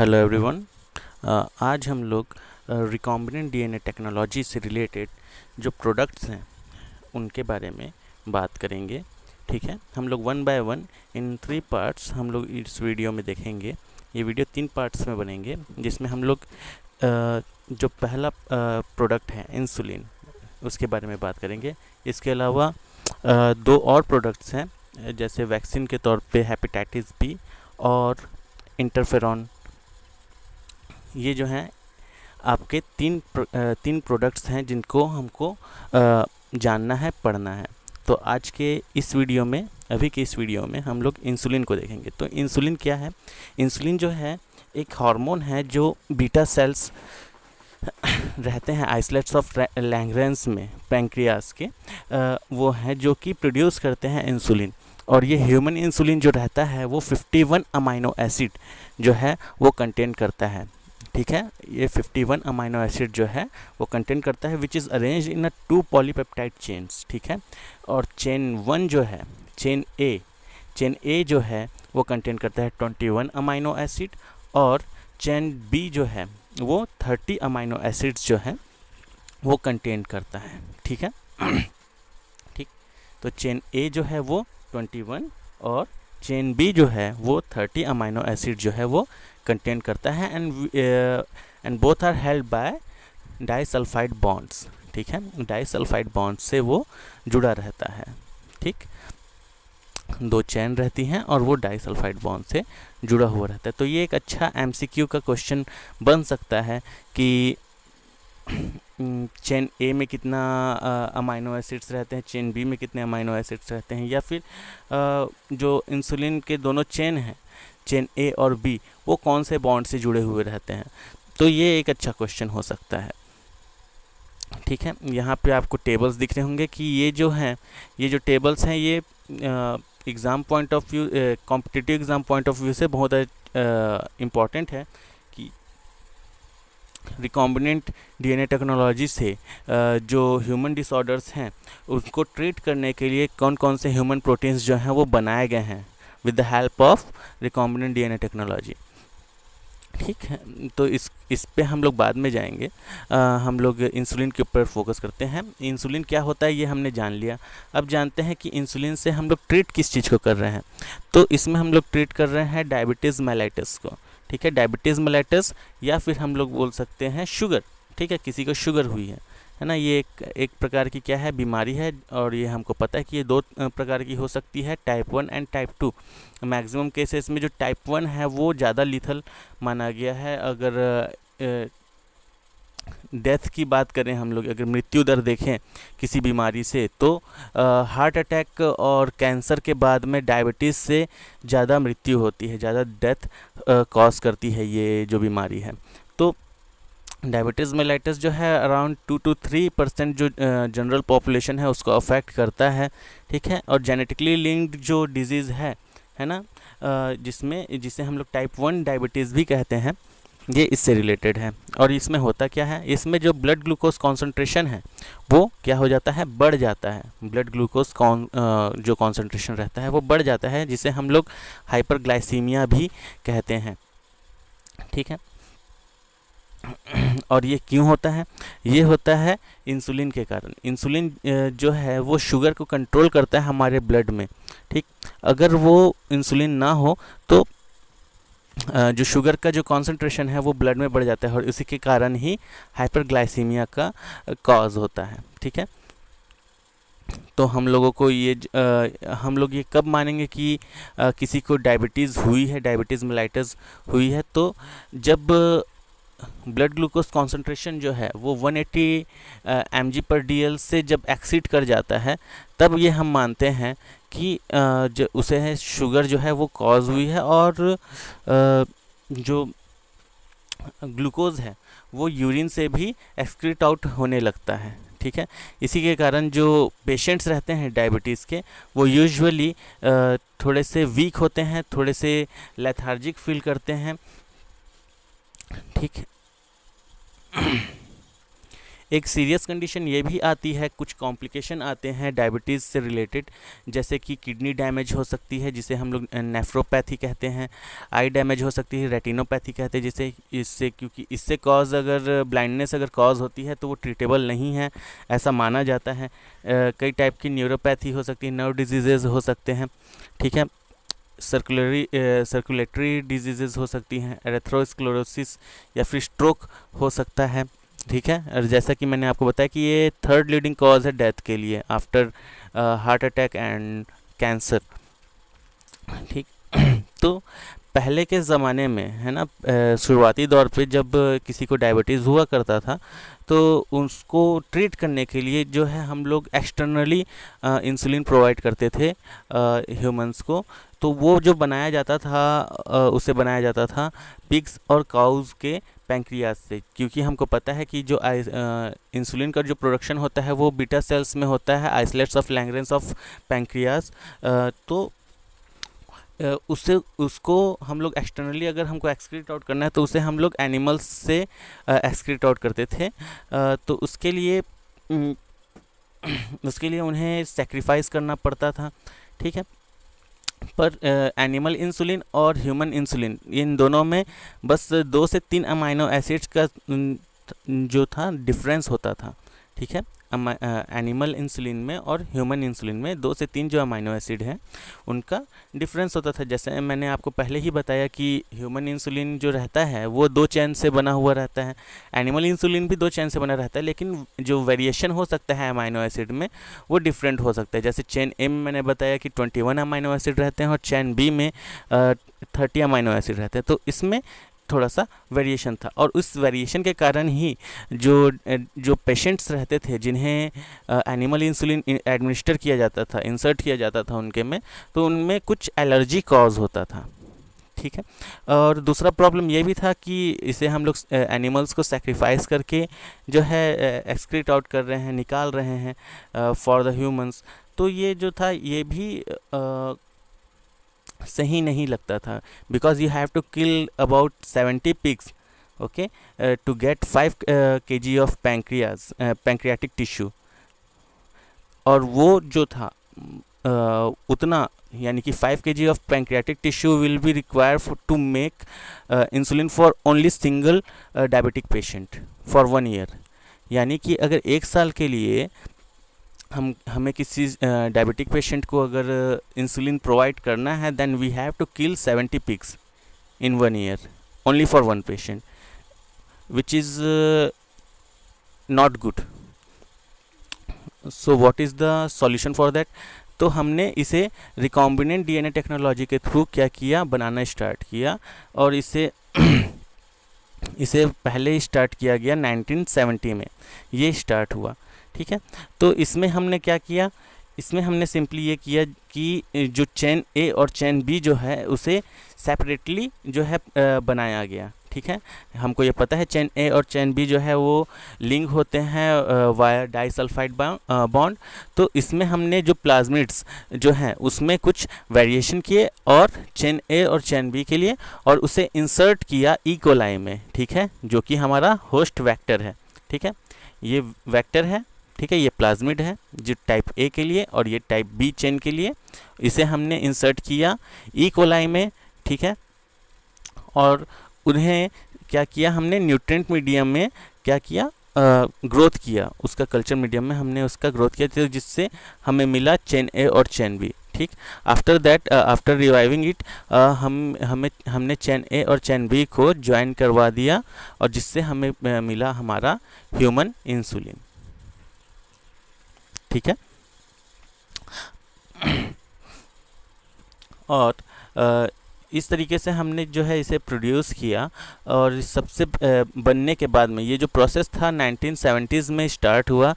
hello everyone uh, आज हम लोग रिकॉम्बिनेंट डीएनए टेक्नोलॉजी से रिलेटेड जो प्रोडक्ट्स हैं उनके बारे में बात करेंगे ठीक है हम लोग one by one in three parts हम लोग इस वीडियो में देखेंगे ये वीडियो तीन पार्ट्स में बनेंगे जिसमें हम लोग uh, जो पहला प्रोडक्ट uh, है इंसुलिन उसके बारे में बात करेंगे इसके अलावा दो और प्रोडक्ट्स हैं जैसे वैक्सीन के तौर पर हेपेटाइटिस बी और इंटरफेरॉन ये जो हैं आपके तीन प्र, तीन प्रोडक्ट्स हैं जिनको हमको जानना है पढ़ना है तो आज के इस वीडियो में अभी के इस वीडियो में हम लोग इंसुलिन को देखेंगे तो इंसुलिन क्या है इंसुलिन जो है एक हार्मोन है जो बीटा सेल्स रहते हैं आइसलेट्स ऑफ लैंग्रेंस में पैंक्रियास के वो हैं जो कि प्रोड्यूस करते हैं इंसुलिन और ये ह्यूमन इंसुलिन जो रहता है वो 51 अमाइनो एसिड जो है वो कंटेन करता है ठीक है ये 51 अमाइनो एसिड जो है वो कंटेंट करता है which is arrange in a two polypeptide chains ठीक है और चेन वन जो है चेन ए चेन ए जो है वो कंटेंट करता है 21 अमाइनो एसिड और चेन बी जो है वो 30 अमाइनो एसिड्स जो है वो कंटेंट करता है ठीक है ठीक तो चेन ए जो है वो 21 और चेन बी जो है वो 30 अमाइनो एसिड जो है वो कंटेन करता है and and both are held by disulphide bonds ठीक है डाइसल्फाइड बॉन्ड्स से वो जुड़ा रहता है ठीक दो चैन रहती हैं और वो डाइसल्फाइड बॉन्ड से जुड़ा हुआ रहता है तो ये एक अच्छा एमसीक्यू का क्वेश्चन बन सकता है कि चेन ए में कितना अमाइनो uh, एसिड्स रहते हैं चेन बी में कितने अमाइनो एसिड्स रहते हैं या फिर आ, uh, जो इंसुलिन के दोनों चेन हैं चेन ए और बी वो कौन से बॉन्ड से जुड़े हुए रहते हैं तो ये एक अच्छा क्वेश्चन हो सकता है ठीक है यहाँ पे आपको टेबल्स दिख रहे होंगे कि ये जो हैं ये जो टेबल्स हैं ये exam point of view competitive exam point of view से बहुत इम्पॉर्टेंट है कि रिकॉम्बिनेंट डीएनए टेक्नोलॉजी से जो ह्यूमन डिसऑर्डर्स हैं उनको ट्रीट करने के लिए कौन कौन से ह्यूमन प्रोटीन्स जो हैं वो बनाए गए हैं with the help of recombinant DNA technology ठीक है तो इस इस पे हम लोग बाद में जाएंगे आ, हम लोग इंसुलिन के ऊपर फोकस करते हैं इंसुलिन क्या होता है ये हमने जान लिया अब जानते हैं कि इंसुलिन से हम लोग ट्रीट किस चीज़ को कर रहे हैं तो इसमें हम लोग ट्रीट कर रहे हैं डायबिटीज़ मेलाइटिस को ठीक है डायबिटीज़ मेलाइटस या फिर हम लोग बोल सकते हैं शुगर ठीक है किसी को शुगर हुई है है ना ये एक एक प्रकार की क्या है बीमारी है और ये हमको पता है कि ये दो प्रकार की हो सकती है type one and type two maximum cases में जो टाइप वन है वो ज़्यादा लिथल माना गया है अगर डेथ की बात करें हम लोग अगर मृत्यु दर देखें किसी बीमारी से तो आ, हार्ट अटैक और कैंसर के बाद में डायबिटीज़ से ज़्यादा मृत्यु होती है ज़्यादा डेथ कॉज करती है ये जो बीमारी है तो डायबिटीज़ मेलाइटिस जो है around two two three percent जो जनरल पॉपुलेशन है उसको अफेक्ट करता है ठीक है और जेनेटिकली लिंक्ड जो डिजीज़ है है ना जिसमें जिसे हम लोग टाइप वन डायबिटीज़ भी कहते हैं ये इससे रिलेटेड है और इसमें होता क्या है इसमें जो ब्लड ग्लूकोज कॉन्सनट्रेशन है वो क्या हो जाता है बढ़ जाता है ब्लड ग्लूकोज कॉन जो कॉन्सनट्रेशन रहता है वो बढ़ जाता है जिसे हम लोग हाइपरग्लाइसीमिया भी कहते हैं ठीक है और ये क्यों होता है ये होता है इंसुलिन के कारण इंसुलिन जो है वो शुगर को कंट्रोल करता है हमारे ब्लड में ठीक अगर वो इंसुलिन ना हो तो जो शुगर का जो कॉन्सेंट्रेशन है वो ब्लड में बढ़ जाता है और इसी के कारण ही हाइपरग्लाइसीमिया का कॉज होता है ठीक है तो हम लोगों को ये आ, हम लोग ये कब मानेंगे कि आ, किसी को डायबिटीज़ हुई है डायबिटीज़ मिलाइटस हुई है तो जब ब्लड ग्लूकोज कॉन्सेंट्रेशन जो है वो 180 एट्टी एम जी पर डी से जब एक्सीड कर जाता है तब ये हम मानते हैं कि आ, जो उसे है शुगर जो है वो कॉज हुई है और आ, जो ग्लूकोज है वो यूरिन से भी एक्सक्रीट आउट होने लगता है ठीक है इसी के कारण जो पेशेंट्स रहते हैं डायबिटीज़ के वो यूजुअली थोड़े से वीक होते हैं थोड़े से लेथार्जिक फील करते हैं ठीक है एक सीरियस कंडीशन ये भी आती है कुछ कॉम्प्लिकेशन आते हैं डायबिटीज़ से रिलेटेड जैसे कि किडनी डैमेज हो सकती है जिसे हम लोग नेफ्रोपैथी कहते हैं आई डैमेज हो सकती है रेटिनोपैथी कहते हैं जिसे इससे क्योंकि इससे कॉज अगर ब्लाइंडनेस अगर कॉज होती है तो वो ट्रीटेबल नहीं है ऐसा माना जाता है कई टाइप की न्यूरोपैथी हो सकती है नर्व डिजीजेज हो सकते हैं ठीक है सर्कुलरी सर्कुलेटरी डिजीजेज हो सकती हैं एरेथ्रोस्क्लोरोसिस या फिर स्ट्रोक हो सकता है ठीक है और जैसा कि मैंने आपको बताया कि ये थर्ड लीडिंग कॉज है डेथ के लिए after heart attack and cancer ठीक तो पहले के ज़माने में है ना eh, शुरुआती दौर पे जब किसी को डायबिटीज़ हुआ करता था तो उसको ट्रीट करने के लिए जो है हम लोग एक्सटर्नली इंसुलिन प्रोवाइड करते थे ह्यूमंस eh, को तो वो जो बनाया जाता था उसे बनाया जाता था पिग्स और काउज़ के पैंक्रियाज से क्योंकि हमको पता है कि जो इंसुलिन का जो प्रोडक्शन होता है वो बीटा सेल्स में होता है islets of Langerhans of pancreas तो उससे उसको हम लोग एक्सटर्नली अगर हमको एक्सक्रीट आउट करना है तो उसे हम लोग एनिमल्स से एक्सक्रीट आउट करते थे तो उसके लिए उसके लिए उन्हें सेक्रीफाइस करना पड़ता था ठीक है पर एनिमल इंसुलिन और ह्यूमन इंसुलिन इन दोनों में बस दो से तीन अमाइनो एसिड्स का जो था डिफरेंस होता था ठीक है एनिमल इंसुलिन में और ह्यूमन इंसुलिन में दो से तीन जो अमाइनो एसिड हैं उनका डिफरेंस होता था जैसे मैंने आपको पहले ही बताया कि ह्यूमन इंसुलिन जो रहता है वो दो चैन से बना हुआ रहता है एनिमल इंसुलिन भी दो चैन से बना रहता है लेकिन जो वेरिएशन हो सकता है अमाइनो एसिड में वो डिफरेंट हो सकता है जैसे चैन एम मैंने बताया कि ट्वेंटी वन अमाइनो एसिड रहते हैं और चैन बी में थर्टी अमाइनो एसिड रहते हैं तो इसमें थोड़ा सा वेरिएशन था और उस वेरिएशन के कारण ही जो जो पेशेंट्स रहते थे जिन्हें एनिमल इंसुलिन एडमिनिस्टर किया जाता था इंसर्ट किया जाता था उनके में तो उनमें कुछ एलर्जी कॉज होता था ठीक है और दूसरा प्रॉब्लम ये भी था कि इसे हम लोग एनिमल्स को सेक्रीफाइस करके जो है एक्सक्रीट आउट कर रहे हैं निकाल रहे हैं फॉर द ह्यूमंस तो ये जो था ये भी सही नहीं लगता था because you have to kill about seventy pigs okay to get five K G of pancreas pancreatic tissue और वो जो था uh, उतना यानी कि five K G of pancreatic tissue will be require to make insulin for only single diabetic patient for one year यानी कि अगर एक साल के लिए हम हमें किसी डायबिटिक पेशेंट को अगर इंसुलिन प्रोवाइड करना है then we have to kill seventy pigs in one year only for one patient which is not good so what is the solution for that तो हमने इसे रिकॉम्बिनेंट डीएनए टेक्नोलॉजी के through क्या किया बनाना start किया और इसे इसे पहले स्टार्ट किया गया 1970 में ये स्टार्ट हुआ ठीक है तो इसमें हमने क्या किया इसमें हमने सिंपली ये किया कि जो चैन ए और चैन बी जो है उसे सेपरेटली जो है बनाया गया ठीक है हमको ये पता है चैन ए और चैन बी जो है वो लिंक होते हैं वायर डाइसल्फाइड बॉन्ड तो इसमें हमने जो प्लाज्मिड्स जो हैं उसमें कुछ वेरिएशन किए और चैन ए और चैन बी के लिए और उसे इंसर्ट किया इकोलाई e में ठीक है जो कि हमारा होस्ट वैक्टर है ठीक है ये वैक्टर है ठीक है ये प्लाज्मिड है जो टाइप ए के लिए और ये टाइप बी चेन के लिए इसे हमने इंसर्ट किया ई e कोलाई में ठीक है और उन्हें क्या किया हमने न्यूट्रेंट मीडियम में क्या किया ग्रोथ किया उसका कल्चर मीडियम में हमने उसका ग्रोथ किया तो जिससे हमें मिला चेन ए और चेन बी ठीक after that after reviving it हम हमें हमने चेन ए और चैन बी को ज्वाइन करवा दिया और जिससे हमें मिला हमारा ह्यूमन इंसुलिन ठीक है और इस तरीके से हमने जो है इसे प्रोड्यूस किया और सबसे बनने के बाद में ये जो प्रोसेस था 1970s में स्टार्ट हुआ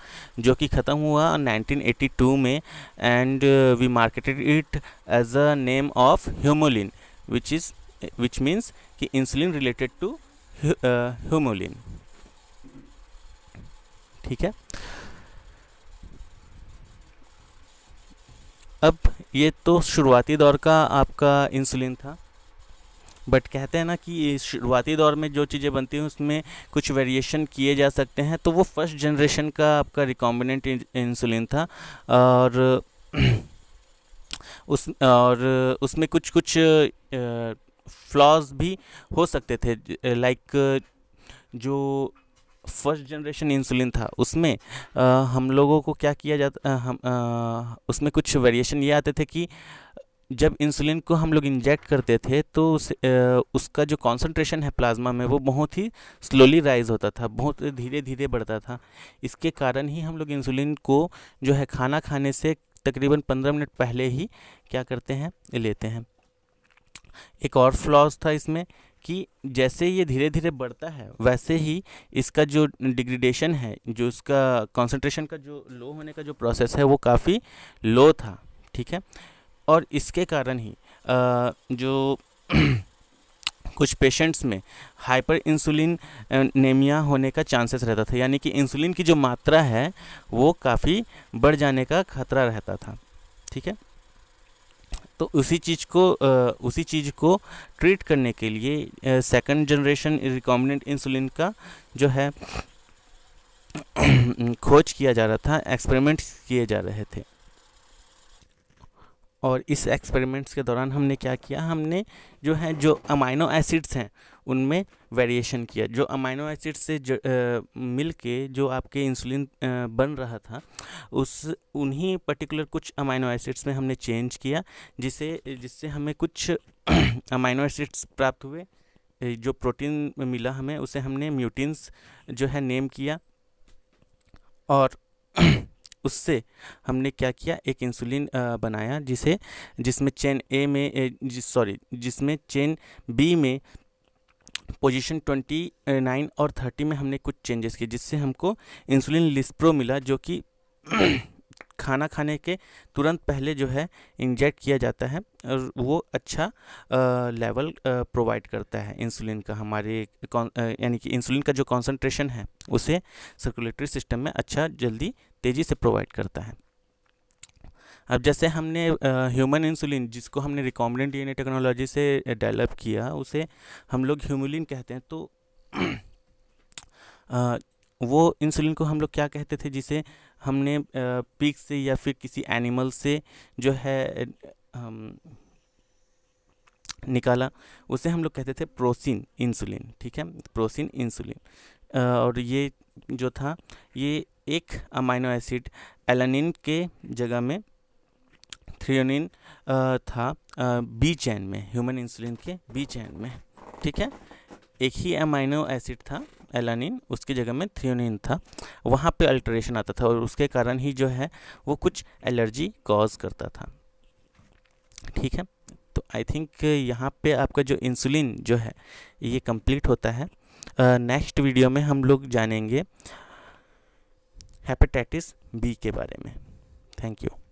जो कि ख़त्म हुआ 1982 में and we marketed it as a name of Humulin which is which means कि इंसुलिन रिलेटेड टू ह्यूमोलिन ठीक है अब ये तो शुरुआती दौर का आपका इंसुलिन था बट कहते हैं ना कि शुरुआती दौर में जो चीज़ें बनती हैं उसमें कुछ वेरिएशन किए जा सकते हैं तो वो फर्स्ट जनरेशन का आपका रिकॉम्बिनेंट इंसुलिन था और उस और उसमें कुछ कुछ फ्लॉज भी हो सकते थे लाइक जो फर्स्ट जनरेशन इंसुलिन था उसमें आ, हम लोगों को क्या किया जाता आ, हम आ, उसमें कुछ वेरिएशन ये आते थे कि जब इंसुलिन को हम लोग इंजेक्ट करते थे तो उस, आ, उसका जो कॉन्सनट्रेशन है प्लाज्मा में वो बहुत ही स्लोली राइज होता था बहुत धीरे धीरे बढ़ता था इसके कारण ही हम लोग इंसुलिन को जो है खाना खाने से तकरीबन पंद्रह मिनट पहले ही क्या करते हैं लेते हैं एक और फ्लॉज था इसमें कि जैसे ये धीरे धीरे बढ़ता है वैसे ही इसका जो डिग्रेडेशन है जो इसका कंसंट्रेशन का जो लो होने का जो प्रोसेस है वो काफ़ी लो था ठीक है और इसके कारण ही आ, जो कुछ पेशेंट्स में हाइपर इंसुलिन नेमिया होने का चांसेस रहता था यानी कि इंसुलिन की जो मात्रा है वो काफ़ी बढ़ जाने का खतरा रहता था ठीक है तो उसी चीज़ को उसी चीज़ को ट्रीट करने के लिए सेकंड जनरेशन रिकॉम्बिनेंट इंसुलिन का जो है खोज किया जा रहा था एक्सपेरिमेंट्स किए जा रहे थे और इस एक्सपेरिमेंट्स के दौरान हमने क्या किया हमने जो है जो अमाइनो एसिड्स हैं उनमें वेरिएशन किया जो अमाइनो एसिड से ज, आ, मिल के जो आपके इंसुलिन आ, बन रहा था उस उन्हीं पर्टिकुलर कुछ अमाइनो एसिड्स में हमने चेंज किया जिसे जिससे हमें कुछ अमाइनो एसिड्स प्राप्त हुए जो प्रोटीन मिला हमें उसे हमने म्यूटिनस जो है नेम किया और उससे हमने क्या किया एक इंसुलिन बनाया जिसे जिसमें चेन ए में सॉरी जिसमें चेन बी में पोजीशन 29 और 30 में हमने कुछ चेंजेस किए जिससे हमको इंसुलिन लिस्प्रो मिला जो कि खाना खाने के तुरंत पहले जो है इंजेक्ट किया जाता है और वो अच्छा आ, लेवल प्रोवाइड करता है इंसुलिन का हमारे यानी कि इंसुलिन का जो कंसंट्रेशन है उसे सर्कुलेटरी सिस्टम में अच्छा जल्दी तेज़ी से प्रोवाइड करता है अब जैसे हमने ह्यूमन इंसुलिन जिसको हमने रिकॉम्बिनेंट डीएनए टेक्नोलॉजी से डेवलप किया उसे हम लोग ह्यूमुलिन कहते हैं तो आ, वो इंसुलिन को हम लोग क्या कहते थे जिसे हमने पिक से या फिर किसी एनिमल से जो है हम, निकाला उसे हम लोग कहते थे प्रोसिन इंसुलिन ठीक है प्रोसिन इंसुलिन और ये जो था ये एक अमाइनो एसिड एलानिन के जगह में थ्रियोनिन uh, था बी uh, चैन में ह्यूमन इंसुलिन के बी चैन में ठीक है एक ही अमाइनो एसिड था एलानिन उसकी जगह में थ्रियोनिन था वहाँ पे अल्ट्रेशन आता था और उसके कारण ही जो है वो कुछ एलर्जी कॉज करता था ठीक है तो आई थिंक यहाँ पे आपका जो इंसुलिन जो है ये कंप्लीट होता है नेक्स्ट uh, वीडियो में हम लोग जानेंगे हेपेटाइटिस बी के बारे में थैंक यू